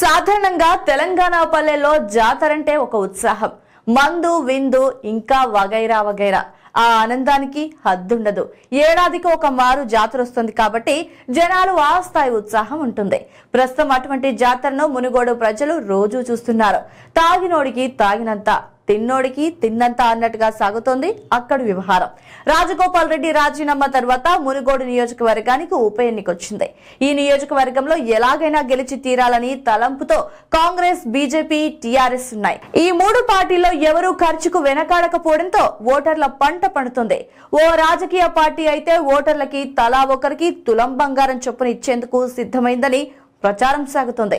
సాధారణంగా తెలంగాణ పల్లెల్లో జాతరంటే ఒక ఉత్సాహం మందు విందు ఇంకా వగైరా వగైరా ఆ ఆనందానికి హద్దుండదు ఏడాదికి ఒక మారు జాతర వస్తుంది కాబట్టి జనాలు ఆ స్థాయి ఉత్సాహం ఉంటుంది ప్రస్తుతం అటువంటి జాతరను మునుగోడు ప్రజలు రోజూ చూస్తున్నారు తాగినోడికి తాగినంత తిన్నోడికి తిన్నంత అన్నట్టుగా సాగుతోంది అక్కడి వ్యవహారం రాజగోపాల్ రెడ్డి రాజీనామా తర్వాత మునుగోడు నియోజకవర్గానికి ఉప ఎన్నిక వచ్చింది ఈ నియోజకవర్గంలో ఎలాగైనా గెలిచి తీరాలని తలంపుతో కాంగ్రెస్ బీజేపీ టీఆర్ఎస్ ఉన్నాయి ఈ మూడు పార్టీల్లో ఎవరూ ఖర్చుకు వెనకాడకపోవడంతో ఓటర్ల పంట పంట పడుతుంది ఓ రాజకీయ పార్టీ అయితే ఓటర్లకి తలా ఒకరికి తులం బంగారం చొప్పున ఇచ్చేందుకు సిద్ధమైందని ప్రచారం సాగుతోంది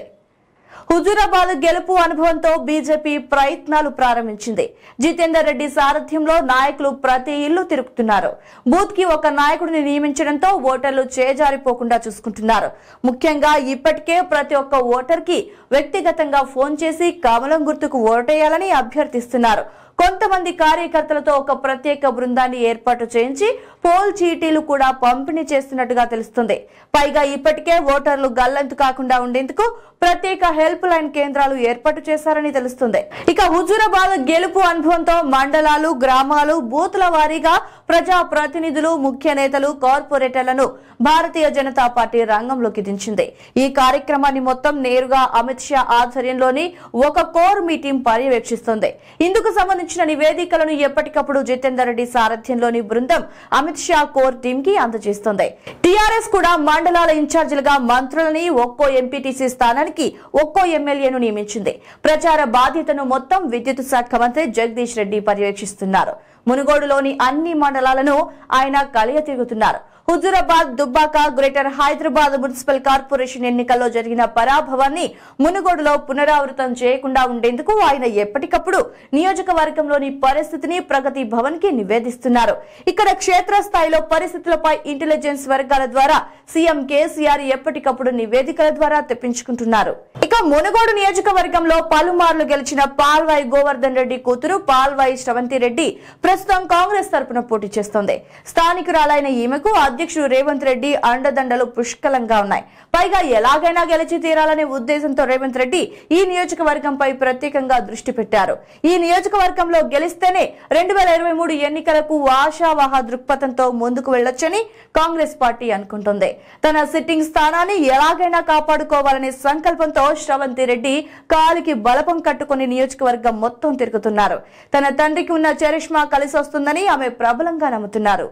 హుజూరాబాద్ గెలుపు అనుభవంతో బీజేపీ ప్రయత్నాలు ప్రారంభించింది జితేందర్ రెడ్డి సారథ్యంలో నాయకులు ప్రతి ఇల్లు తిరుగుతున్నారు బూత్ కి ఒక నాయకుడిని నియమించడంతో ఓటర్లు చేజారిపోకుండా చూసుకుంటున్నారు ముఖ్యంగా ఇప్పటికే ప్రతి ఒక్క ఓటర్ కి వ్యక్తిగతంగా ఫోన్ చేసి కమలం గుర్తుకు ఓటేయాలని అభ్యర్థిస్తున్నారు కొంతమంది కార్యకర్తలతో ఒక ప్రత్యేక బృందాన్ని ఏర్పాటు చేయించి పోల్ చీటీలు కూడా పంపిణీ చేస్తున్నట్టుగా తెలుస్తుంది పైగా ఇప్పటికే ఓటర్లు గల్లంతు కాకుండా ఉండేందుకు ప్రత్యేక హెల్ప్ లైన్ కేంద్రాలు ఏర్పాటు చేశారని తెలుస్తుంది ఇక హుజూరాబాద్ గెలుపు అనుభవంతో మండలాలు గ్రామాలు బూతుల వారీగా ప్రజా ప్రతినిధులు ముఖ్య నేతలు కార్పొరేటర్లను భారతీయ జనతా పార్టీ రంగంలోకి దించింది ఈ కార్యక్రమాన్ని మొత్తం నేరుగా అమిత్ షా ఆధ్వర్యంలోని ఒక కోర్ మీటింగ్ పర్యవేక్షిస్తోంది ఇందుకు సంబంధించిన నివేదికలను ఎప్పటికప్పుడు జితేందర్ రెడ్డి సారథ్యంలోని బృందం అమిత్ షా కోర్ టీం కి అందజేస్తోంది టీఆర్ఎస్ కూడా మండలాల ఇన్ఛార్జీలుగా మంత్రులని ఒక్కో ఎంపీటీసీ స్థానానికి ఒక్కో ఎమ్మెల్యేను నియమించింది ప్రచార బాధ్యతను మొత్తం విద్యుత్ శాఖ మంత్రి జగదీష్ రెడ్డి పర్యవేక్షిస్తున్నారు మునుగోడులోని అన్ని మండలాలను ఆయన కలియ తిరుగుతున్నారు Huzurabad Dubbaka greater Hyderabad municipal corporation ఎన్నికల్లో జరిగిన పరాభవాన్ని మునుగోడులో పునరావృతం చేయకుండా ఉండేందుకు ఆయన ఎప్పటికప్పుడు నియోజకవర్గంలోని పరిస్థితిని ప్రగతి భవన్ కి నివేదిస్తున్నారు ఇక్కడ క్షేత్రస్థాయిలో పరిస్థితులపై ఇంటెలిజెన్స్ వర్గాల ద్వారా సీఎం కేసీఆర్ ఎప్పటికప్పుడు నివేదికల ద్వారా తెప్పించుకుంటున్నారు ఇక మునుగోడు నియోజకవర్గంలో పలుమార్లు గెలిచిన పాల్వాయి గోవర్ధన్ రెడ్డి కూతురు పాల్వాయి శ్రవంతి రెడ్డి ప్రస్తుతం కాంగ్రెస్ తరపున పోటీ చేస్తోంది స్థానికురాలైన ఈమెకు అధ్యక్షుడు రేవంత్ రెడ్డి అండదండలు పుష్కలంగా ఉన్నాయి పైగా ఎలాగైనా గెలిచి తీరాలనే ఉద్దేశంతో రేవంత్ రెడ్డి ఈ నియోజకవర్గంపై ప్రత్యేకంగా దృష్టి పెట్టారు ఈ నియోజకవర్గంలో గెలిస్తేనే రెండు వేల ఇరవై మూడు ఎన్నికలకు ఆశావాహ దృక్పథంతో ముందుకు వెళ్లొచ్చని కాంగ్రెస్ పార్టీ అనుకుంటుంది తన సిట్టింగ్ స్థానాన్ని ఎలాగైనా కాపాడుకోవాలనే సంకల్పంతో శ్రవంతి రెడ్డి కాలికి బలపం కట్టుకుని నియోజకవర్గం మొత్తం తిరుగుతున్నారు తన తండ్రికి ఉన్న చరిష్మా కలిసి వస్తుందని ఆమె ప్రబలంగా నమ్ముతున్నారు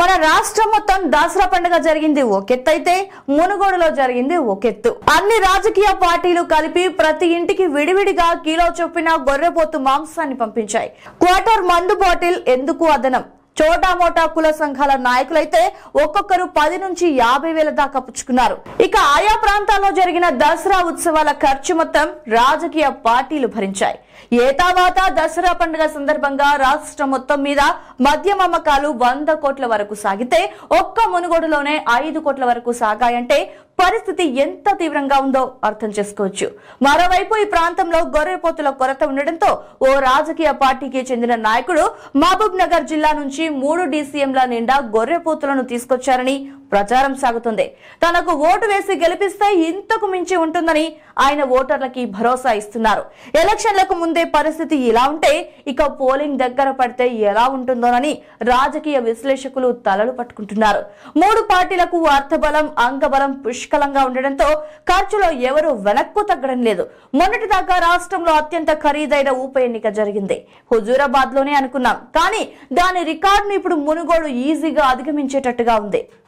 మన రాష్ట్రం మొత్తం దసరా పండుగ జరిగింది అయితే మునుగోడులో జరిగింది ఒకెత్తు అన్ని రాజకీయ పార్టీలు కలిపి ప్రతి ఇంటికి విడివిడిగా కిలో చొప్పిన గొర్రెపోతు మాంసాన్ని పంపించాయి క్వార్టర్ మందు బాటిల్ ఎందుకు అదనం చోటా మోటా కుల సంఘాల నాయకులైతే ఒక్కొక్కరు పది నుంచి యాభై వేల దాకా పుచ్చుకున్నారు ఇక ఆయా ప్రాంతాల్లో జరిగిన దసరా ఉత్సవాల ఖర్చు మొత్తం రాజకీయ పార్టీలు భరించాయి ఏతావాత దసరా పండుగ సందర్భంగా రాష్ట్రం మొత్తం మీద మద్యమమ్మకాలు వంద కోట్ల వరకు సాగితే ఒక్క మునుగోడులోనే ఐదు కోట్ల వరకు సాగాయంటే పరిస్థితి ఎంత తీవ్రంగా ఉందో అర్థం చేసుకోవచ్చు మరోవైపు ఈ ప్రాంతంలో గొర్రెపోతుల కొరత ఉండడంతో ఓ రాజకీయ పార్టీకి చెందిన నాయకుడు మహబూబ్ నగర్ జిల్లా నుంచి మూడు డీసీఎంల నిండా గొర్రెపోతులను తీసుకొచ్చారని ప్రచారం సాగుతుంది తనకు ఓటు వేసి గెలిపిస్తే ఇంతకు మించి ఉంటుందని ఆయన ఓటర్లకి భరోసా ఇస్తున్నారు ఎలక్షన్లకు ముందే పరిస్థితి ఇలా ఉంటే ఇక పోలింగ్ దగ్గర పడితే ఎలా ఉంటుందోనని రాజకీయ విశ్లేషకులు తలలు పట్టుకుంటున్నారు మూడు పార్టీలకు అర్థబలం అంగబలం పుష్కలంగా ఉండడంతో ఖర్చులో ఎవరు వెనక్కు తగ్గడం లేదు మొన్నటి దాకా రాష్ట్రంలో అత్యంత ఖరీదైన ఉప ఎన్నిక జరిగింది హుజూరాబాద్ లోనే అనుకున్నాం కానీ దాని రికార్డును ఇప్పుడు మునుగోడు ఈజీగా అధిగమించేటట్టుగా ఉంది